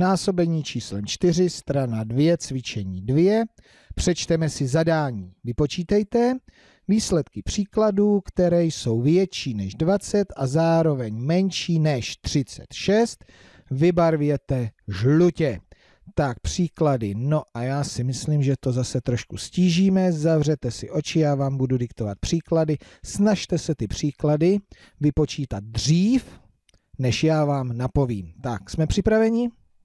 násobení číslem 4, strana 2, cvičení 2. Přečteme si zadání. Vypočítejte výsledky příkladů, které jsou větší než 20 a zároveň menší než 36. Vybarvěte žlutě. Tak příklady, no a já si myslím, že to zase trošku stížíme, zavřete si oči, já vám budu diktovat příklady, snažte se ty příklady vypočítat dřív, než já vám napovím. Tak, jsme připraveni?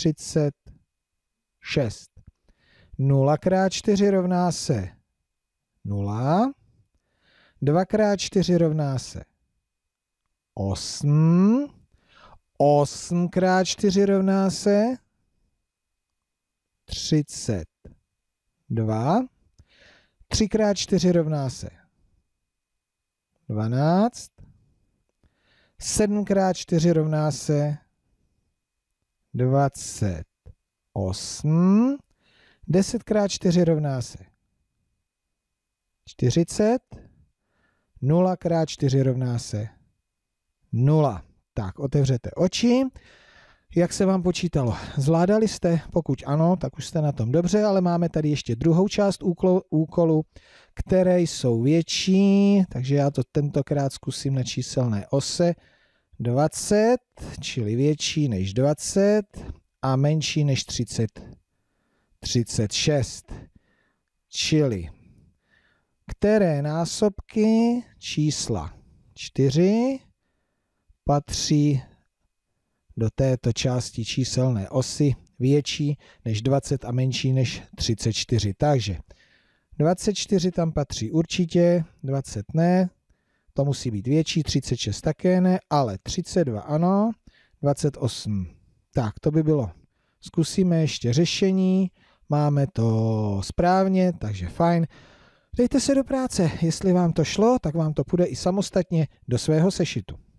36. 0 krát 4 rovná se 0. 2 krát 4 rovná se 8. 8 krát 4 rovná se 32. 3 krát 4 rovná se 12. 7 krát 4 rovná se 28. 10 krát 4 rovná se 40. 0 krát 4 rovná se 0. Tak, otevřete oči. Jak se vám počítalo? Zvládali jste? Pokud ano, tak už jste na tom dobře, ale máme tady ještě druhou část úkolu, úkolu které jsou větší, takže já to tentokrát zkusím na číselné ose. 20, čili větší než 20 a menší než 30, 36. Čili které násobky čísla 4 patří do této části číselné osy větší než 20 a menší než 34. Takže 24 tam patří určitě, 20 ne, to musí být větší, 36 také ne, ale 32 ano, 28. Tak, to by bylo. Zkusíme ještě řešení, máme to správně, takže fajn. Dejte se do práce, jestli vám to šlo, tak vám to půjde i samostatně do svého sešitu.